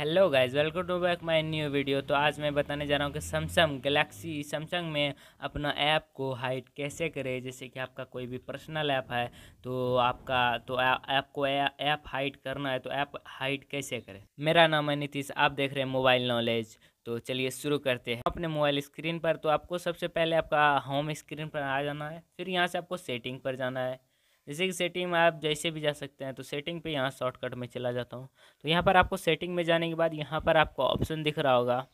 hello guys welcome to back my new video तो आज मैं बताने जा रहा हूँ कि सैमसंग गैलेक्सी सैमसंग में अपना ऐप को हाइड कैसे करें जैसे कि आपका कोई भी पर्सनल ऐप है तो आपका तो ऐप को ऐप हाइड करना है तो ऐप हाइड कैसे करें मेरा नाम है नीतीश आप देख रहे हैं मोबाइल नॉलेज तो चलिए शुरू करते हैं अपने मोबाइल स्क्रीन पर तो आपको सबसे पहले आपका होम स्क्रीन पर आ जाना है फिर यहाँ से आपको सेटिंग पर जाना है जैसे कि सेटिंग में आप जैसे भी जा सकते हैं तो सेटिंग पे यहाँ शॉर्टकट में चला जाता हूँ तो यहाँ पर आपको सेटिंग में जाने के बाद यहाँ पर आपको ऑप्शन दिख रहा होगा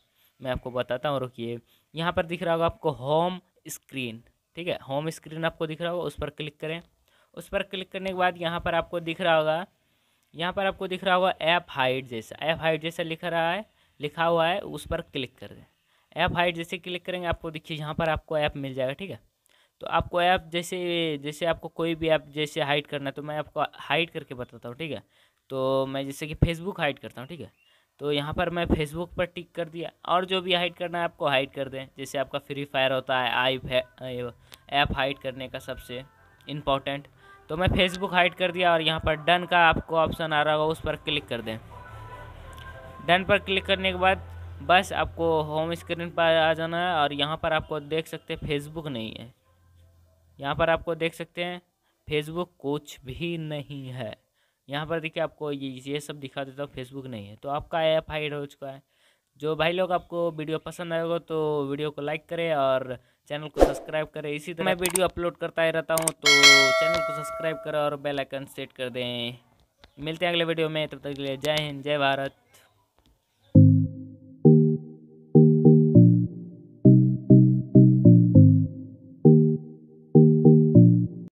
मैं आपको बताता हूँ रुकिए यहाँ पर दिख रहा होगा आपको होम स्क्रीन ठीक है होम स्क्रीन आपको दिख रहा होगा उस पर क्लिक करें उस पर क्लिक करने के बाद यहाँ पर आपको दिख रहा होगा यहाँ पर आपको दिख रहा होगा ऐप हाइट जैसा ऐप हाइट जैसा लिख रहा है लिखा हुआ है उस पर क्लिक कर दें ऐप हाइट जैसे क्लिक करेंगे आपको देखिए यहाँ पर आपको ऐप मिल जाएगा ठीक है तो आपको ऐप जैसे जैसे आपको कोई भी ऐप जैसे हाइड करना है तो मैं आपको हाइड करके बताता हूँ ठीक है तो मैं जैसे कि फेसबुक हाइड करता हूँ ठीक है तो यहाँ पर मैं फेसबुक पर टिक कर दिया और जो भी हाइड करना है आपको हाइड कर दें जैसे आपका फ्री फायर होता है आई ऐप हाइड करने का सबसे इम्पॉर्टेंट तो मैं फेसबुक हाइड कर दिया और यहाँ पर डन का आपको ऑप्शन आ रहा होगा उस पर क्लिक कर दें डन पर क्लिक करने के बाद बस आपको होम स्क्रीन पर आ जाना है और यहाँ पर आपको देख सकते हैं फेसबुक नहीं है यहाँ पर आपको देख सकते हैं फेसबुक कुछ भी नहीं है यहाँ पर देखिए आपको ये ये सब दिखा देता हूँ फेसबुक नहीं है तो आपका ऐप हाइड हो चुका है जो भाई लोग आपको वीडियो पसंद आएगा तो वीडियो को लाइक करें और चैनल को सब्सक्राइब करें इसी तरह मैं वीडियो अपलोड करता ही रहता हूँ तो चैनल को सब्सक्राइब करें और बेल आइकन सेट कर दें मिलते हैं अगले वीडियो में तब तक के लिए जय हिंद जय भारत